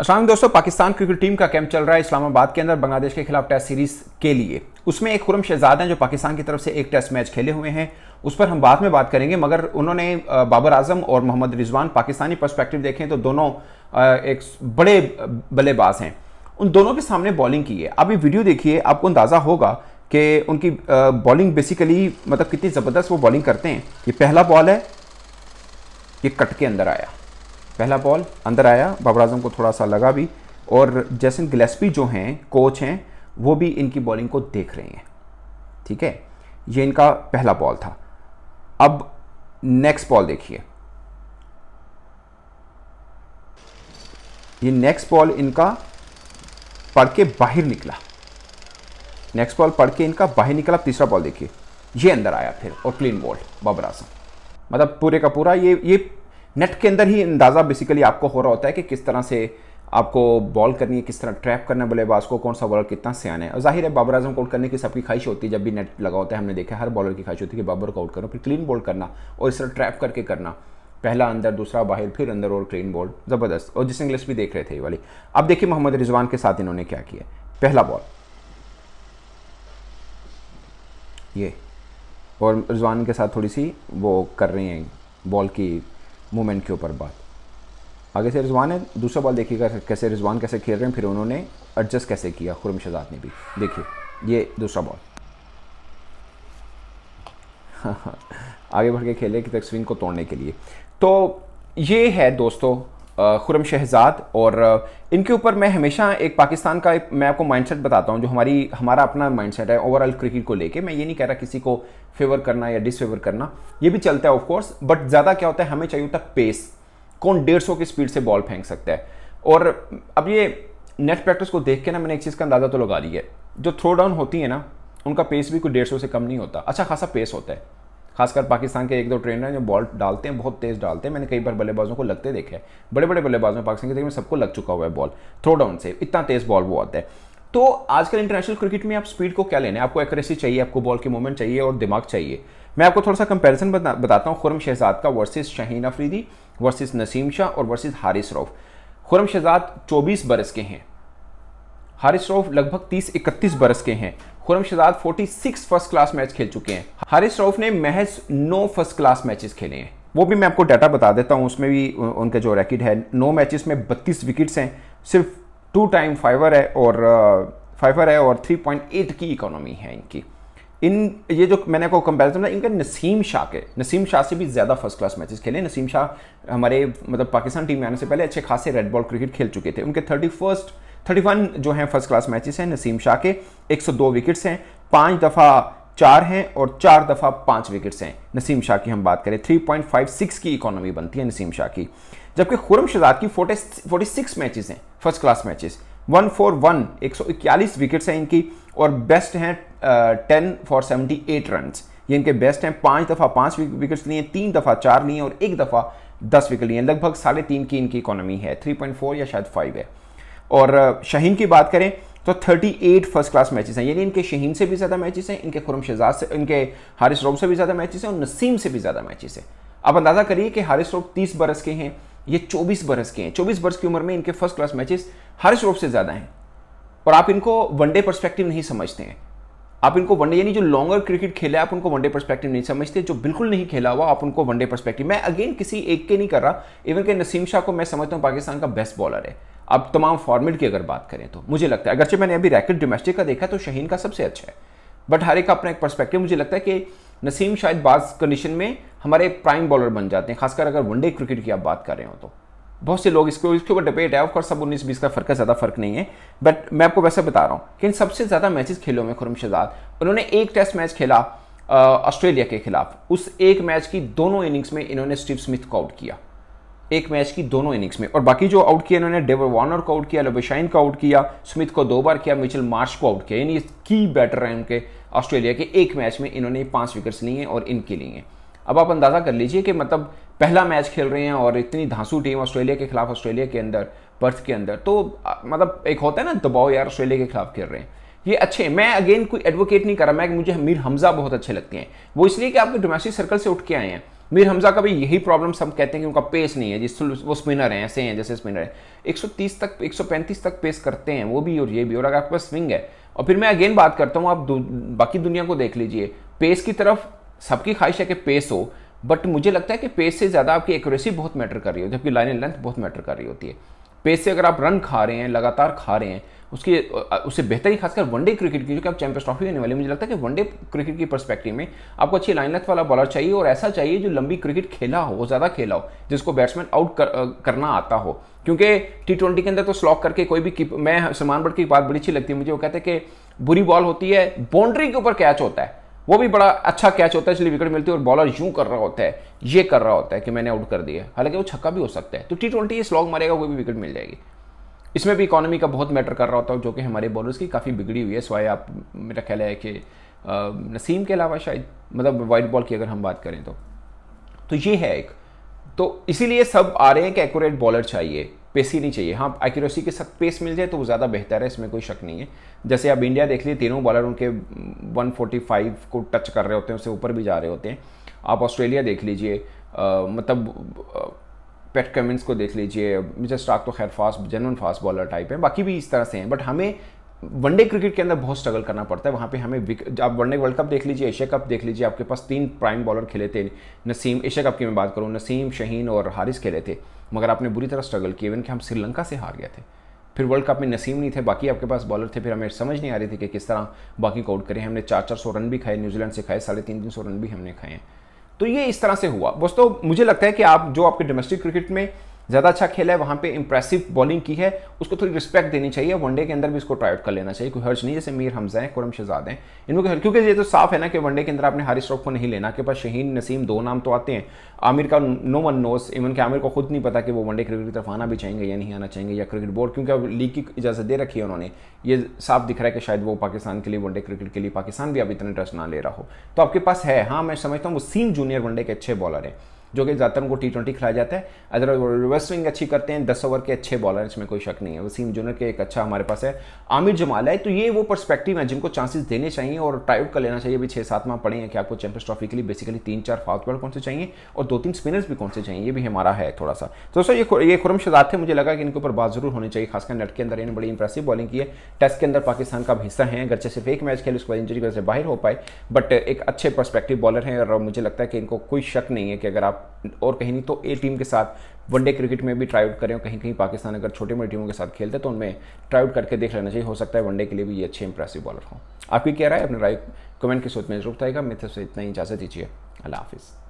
असलम दोस्तों Pakistan cricket team का camp चल रहा है इस्लामाबाद के अंदर बांग्लादेश के खिलाफ टेस्ट सीरीज के लिए उसमें एक खुरम शहजाद हैं जो पाकिस्तान की तरफ से एक टेस्ट मैच खेले हुए हैं उस पर हम बाद में बात करेंगे मगर उन्होंने बाबर आजम और मोहम्मद रिजवान पाकिस्तानी पर्सपेक्टिव देखें तो दोनों एक बड़े बल्लेबाज हैं उन दोनों के सामने बॉलिंग की है आप ये वीडियो देखिए आपको अंदाज़ा होगा कि उनकी बॉलिंग बेसिकली मतलब कितनी ज़बरदस्त वो बॉलिंग करते हैं ये पहला बॉल है ये कट के अंदर आया पहला बॉल अंदर आया बाबर आजम को थोड़ा सा लगा भी और जैसन गिलेस्पी जो हैं कोच हैं वो भी इनकी बॉलिंग को देख रहे हैं ठीक है ये इनका पहला बॉल था अब नेक्स्ट बॉल देखिए ये नेक्स्ट बॉल इनका पढ़ के बाहर निकला नेक्स्ट बॉल पढ़ के इनका बाहर निकला तीसरा बॉल देखिए ये अंदर आया फिर और क्लीन बॉल बाबर आजम मतलब पूरे का पूरा ये ये नेट के अंदर ही अंदाज़ा बेसिकली आपको हो रहा होता है कि किस तरह से आपको बॉल करनी है किस तरह ट्रैप करना है बल्लेबाज को कौन सा बॉलर कितना सियान है और जाहिर है बाबर आजम को आउट करने की सबकी ख्वाहिश होती है जब भी नेट लगा होता है हमने देखा हर बॉलर की ख्वाहिश होती है कि बाबर को आउट करो फिर क्लीन बॉल करना और इस तरह ट्रैप करके करना पहला अंदर दूसरा बाहर फिर अंदर और क्लीन बॉल ज़बरदस्त और जिस इंग्लिश भी देख रहे थे ये वाली अब देखिए मोहम्मद रिजवान के साथ इन्होंने क्या किया पहला बॉल ये और रिजवान के साथ थोड़ी सी वो कर रहे हैं बॉल की मोमेंट के ऊपर बात आगे से रिजवान है दूसरा बॉल देखिएगा कैसे रिजवान कैसे खेल रहे हैं फिर उन्होंने एडजस्ट कैसे किया खुरम शजाद ने भी देखिए ये दूसरा बॉल आगे बढ़ के खेले कि तक स्विंग को तोड़ने के लिए तो ये है दोस्तों खुरम शहजाद और इनके ऊपर मैं हमेशा एक पाकिस्तान का एक मैं आपको माइंडसेट बताता हूँ जो हमारी हमारा अपना माइंडसेट है ओवरऑल क्रिकेट को लेके मैं ये नहीं कह रहा किसी को फेवर करना या डिसफेवर करना ये भी चलता है ऑफकोर्स बट ज़्यादा क्या होता है हमें चाहिए होता पेस कौन डेढ़ सौ की स्पीड से बॉल फेंक सकता है और अब ये नेट प्रैक्टिस को देख के ना मैंने एक चीज़ का अंदाज़ा तो लगा लिया है जो थ्रो डाउन होती है ना उनका पेस भी कोई डेढ़ सौ से कम नहीं होता अच्छा खासा पेस होता है खासकर पाकिस्तान के एक दो ट्रेनर हैं जो बॉल डालते हैं बहुत तेज़ डालते हैं मैंने कई बार बल्लेबाजों को लगते देखे बड़े बड़े बल्लेबाजों में पाकिस्तान के में सबको लग चुका हुआ है बॉल थ्रो डाउन से इतना तेज़ बॉल वो आता है तो आजकल इंटरनेशनल क्रिकेट में आप स्पीड को क्या लेने आपको एक्यूरेसी चाहिए आपको बॉल की मूवमेंट चाहिए और दिमाग चाहिए मैं आपको थोड़ा सा कंपैरिजन बता, बताता हूँ खुरम शहजाद का वर्सेस शहीन अफरीदी वर्सेस नसीम शाह और वर्सेस हारिस रऊफ खुरम शहजाद 24 बरस के हैं हारिस रऊफ लगभग 30-31 बरस के हैं Khurram Shahzad 46 first class match खेल चुके हैं हारिस रऊफ ने महज 9 फर्स्ट क्लास मैचेस खेले हैं वो भी मैं आपको डाटा बता देता हूँ उसमें भी उनका जो रैकेट है नो मैचेस में बत्तीस विकेट्स हैं सिर्फ टू टाइम फाइवर है और फाइवर है और एट की इकोनॉमी है इनकी इन ये जो मैंने आपको कंपेरिजन बताया इनका नसीम शाह के नसीम शाह से भी ज़्यादा फर्स्ट क्लास मैचेस खेले नसीम शाह हमारे मतलब पाकिस्तान टीम में आने से पहले अच्छे खासे रेड बॉल क्रिकेट खेल चुके थे उनके थर्टी फर्स्ट थर्टी वन जो हैं फर्स्ट क्लास मैचेस हैं नसीम शाह के एक सौ दो विकेट्स हैं पांच दफ़ा चार हैं और चार दफ़ा पांच विकेट्स हैं नसीम शाह की हम बात करें थ्री पॉइंट फाइव सिक्स की इकोनॉमी बनती है नसीम शाह की जबकि खुरम शजाद की फोर्टी फोर्टी सिक्स मैचेस हैं first class matches one four one एक सौ इक्यालीस विकेट्स हैं इनकी और बेस्ट हैं ten for seventy eight run ये इनके बेस्ट हैं पांच दफ़ा पांच विकेट्स लिए तीन दफ़ा चार लिए और एक दफ़ा दस विकेट लिए लगभग साढ़े तीन की इनकी इकोनॉमी है थ्री पॉइंट फोर या शायद फाइव है और शहीन की बात करें तो 38 फर्स्ट क्लास मैचेस हैं यानी इनके शहीन से भी ज़्यादा मैचेस हैं इनके खुरम शहजाद से इनके हारिस रोब से भी ज़्यादा मैचेस हैं और नसीम से भी ज़्यादा मैचेस हैं आप अंदाज़ा करिए कि हारिस रोब 30 बरस के हैं ये 24 बरस के हैं 24 बरस की उम्र में इनके फर्स्ट क्लास मैचेस हारिस रोब से ज़्यादा हैं और आप इनको वनडे परस्पेक्टिव नहीं समझते हैं आप इनको वनडे यानी जो लॉन्गर क्रिकेट खेला है आप उनको वनडे परस्पेक्टिव नहीं समझते जो बिल्कुल नहीं खेला हुआ आप उनको वनडे परस्पेक्टिव मैं अगेन किसी एक के नहीं कर रहा इवन के नसीम शाह को मैं समझता हूँ पाकिस्तान का बेस्ट बॉलर है अब तमाम फॉर्मेट की अगर बात करें तो मुझे लगता है अगरचे मैंने अभी रैकेट डोमेस्टिक का देखा तो शहीन का सबसे अच्छा है बट हर एक का अपना एक पर्सपेक्टिव मुझे लगता है कि नसीम शायद बाज कंडीशन में हमारे प्राइम बॉलर बन जाते हैं खासकर अगर वनडे क्रिकेट की आप बात कर रहे हो तो बहुत से लोग इसको इसके ऊपर डिबेट है ऑफकोर्स सब उन्नीस बीस का फर्क है ज़्यादा फर्क नहीं है बट मैं आपको वैसे बता रहा हूँ कि इन सबसे ज़्यादा मैचेस खेलों में खुरम शहजाद उन्होंने एक टेस्ट मैच खेला ऑस्ट्रेलिया के खिलाफ उस एक मैच की दोनों इनिंग्स में इन्होंने स्टीव स्मिथ को आउट किया एक मैच की दोनों इनिंग्स में और बाकी जो आउट किया इन्होंने डेवर वार्नर को आउट किया लोबेशाइन को आउट किया स्मिथ को दो बार किया मिचल मार्श को आउट किया यानी की बैटर रहे उनके ऑस्ट्रेलिया के एक मैच में इन्होंने पांच विकेट्स लिए और इनके लिए अब आप अंदाज़ा कर लीजिए कि मतलब पहला मैच खेल रहे हैं और इतनी धांसू टीम ऑस्ट्रेलिया के खिलाफ ऑस्ट्रेलिया के अंदर पर्थ के अंदर तो मतलब एक होता है ना दबाव यार ऑस्ट्रेलिया के खिलाफ खेल रहे हैं ये अच्छे मैं अगेन कोई एडवोकेट नहीं कर रहा मैं मुझे मीर हमजा बहुत अच्छे लगते हैं वो इसलिए कि आपके डोमेस्टिक सर्कल से उठ के आए हैं मीर हमजा का भी यही प्रॉब्लम सब कहते हैं कि उनका पेस नहीं है जिस वो स्पिनर हैं ऐसे हैं जैसे स्पिनर है 130 तक 135 तक पेस करते हैं वो भी और ये भी और अगर आपके पास स्विंग है और फिर मैं अगेन बात करता हूँ आप बाकी दुनिया को देख लीजिए पेस की तरफ सबकी ख्वाहिश है कि पेस हो बट मुझे लगता है कि पेस से ज़्यादा आपकी एक्यूरेसी बहुत मैटर कर रही होती है आपकी लाइन एंड लेंथ बहुत मैटर कर रही होती है पेस से अगर आप रन खा रहे हैं लगातार खा रहे हैं उसके उससे बेहतर ही खासकर वनडे क्रिकेट की जो कि आप चैंपियंस ट्रॉफी होने वाली मुझे लगता है कि वनडे क्रिकेट की परस्पेक्टिव में आपको अच्छी लाइन लेंथ वाला बॉलर चाहिए और ऐसा चाहिए जो लंबी क्रिकेट खेला हो ज़्यादा खेला हो जिसको बैट्समैन आउट कर, करना आता हो क्योंकि टी ट्वेंटी के अंदर तो स्लॉक करके कोई भी मैं सलमान बट की बात बड़ी अच्छी लगती है मुझे वो कहते हैं कि बुरी बॉल होती है बाउंड्री के ऊपर कैच होता है वो भी बड़ा अच्छा कैच होता है इसलिए विकेट मिलती है और बॉलर यूं कर रहा होता है ये कर रहा होता है कि मैंने आउट कर दिया हालांकि वो छक्का भी हो सकता है तो टी ट्वेंटी स्लॉग मारेगा कोई भी विकेट मिल जाएगी इसमें भी इकोनॉमी का बहुत मैटर कर रहा होता है जो कि हमारे बॉलर्स की काफ़ी बिगड़ी हुई है स्वाय आप मेरा ख्याल है कि नसीम के अलावा शायद मतलब वाइट बॉल की अगर हम बात करें तो तो ये है एक तो इसीलिए सब आ रहे हैं कि एक्यूरेट बॉलर चाहिए पेस ही नहीं चाहिए हाँ एक्यूरेसी के साथ पेस मिल जाए तो वो ज़्यादा बेहतर है इसमें कोई शक नहीं है जैसे आप इंडिया देख लीजिए तीनों बॉलर उनके 145 mm, को टच कर रहे होते हैं उससे ऊपर भी जा रहे होते हैं आप ऑस्ट्रेलिया देख लीजिए मतलब पेट कमिंस को देख लीजिए मिस्टर स्टार्क तो खैर fast genuine fast bowler type है बाकी भी इस तरह से हैं बट हमें वनडे क्रिकेट के अंदर बहुत स्ट्रगल करना पड़ता है वहाँ पे हमें आप वनडे वर्ल्ड कप देख लीजिए एशिया कप देख लीजिए आपके पास तीन प्राइम बॉलर खेले थे नसीम एशिया कप की मैं बात करूँ नसीम शहीन और हारिस खेले थे मगर आपने बुरी तरह स्ट्रगल किया इवन कि हम श्रीलंका से हार गए थे फिर वर्ल्ड कप में नसीम नहीं थे बाकी आपके पास बॉलर थे फिर हमें समझ नहीं आ रही थी कि किस तरह बाकी को आउट करें हमने चार चार सौ रन भी खाए न्यूजीलैंड से खाए साढ़े तीन तीन सौ रन भी हमने खाए हैं तो ये इस तरह से हुआ दोस्तों मुझे लगता है कि आप जो आपके डोमेस्टिक क्रिकेट में ज़्यादा अच्छा खेला है वहाँ पे इंप्रेसिव बॉलिंग की है उसको थोड़ी रिस्पेक्ट देनी चाहिए वनडे के अंदर भी इसको ट्राई आउट कर लेना चाहिए कोई हर्ज नहीं जैसे मीर हमजा है कुरम शहजाद हैं इनको हर क्योंकि ये तो साफ है ना कि वनडे के अंदर आपने हारिस रॉफ को नहीं लेना के पास शहीन नसीम दो नाम तो आते हैं आमिर का नो वन नोस इवन के आमिर को खुद नहीं पता कि वो वनडे क्रिकेट की तरफ आना भी चाहेंगे या नहीं आना चाहेंगे या क्रिकेट बोर्ड क्योंकि अब लीग की इजाज़त दे रखी है उन्होंने ये साफ दिख रहा है कि शायद वो पाकिस्तान के लिए वनडे क्रिकेट के लिए पाकिस्तान भी अब इतना इंटरेस्ट ना ले रहा हो तो आपके पास है हाँ मैं समझता हूँ वसीम जूनियर वनडे के अच्छे बॉलर हैं जो कि ज़्यादातर उनको टी ट्वेंटी खिलाया जाता है अगर वो रिवर्स स्विंग अच्छी करते हैं दस ओवर के अच्छे बॉलर हैं इसमें कोई शक नहीं है वसीम जूनियर के एक अच्छा हमारे पास है आमिर जमाल है तो ये वो परस्पेक्टिव है जिनको चांसेस देने चाहिए और ट्राइव कर लेना चाहिए अभी छः सात माह पड़े हैं कि आपको चैंपियंस ट्रॉफी के लिए बेसिकली तीन चार फास्ट बॉलर कौन से चाहिए और दो तीन स्पिनर्स भी कौन से चाहिए ये भी हमारा है थोड़ा सा तो सर ये ये खुरम शजात थे मुझे लगा कि इनके ऊपर बात जरूर होनी चाहिए खासकर नेट के अंदर इन्होंने बड़ी इंप्रेसिव बॉलिंग की है टेस्ट के अंदर पाकिस्तान का हिस्सा है अगर सिर्फ एक मैच खेले उसके बाद इंजरी की वजह से बाहर हो पाए बट एक अच्छे परस्पेक्टिव बॉलर हैं और मुझे लगता है कि इनको कोई शक नहीं है कि अगर आप और कहीं नहीं तो ए टीम के साथ वनडे क्रिकेट में भी ट्राई आउट करें कहीं कहीं पाकिस्तान अगर छोटी मोटी टीमों के साथ खेलते तो उनमें ट्राई आउट करके देख लेना चाहिए हो सकता है वनडे के लिए भी ये अच्छे इंप्रेसिव बॉलर हों आपकी क्या राय अपने राय कमेंट के सोच में जरूर बताएगा मेरे से इतना ही इजाज़त दीजिए अल्लाह हाफिज़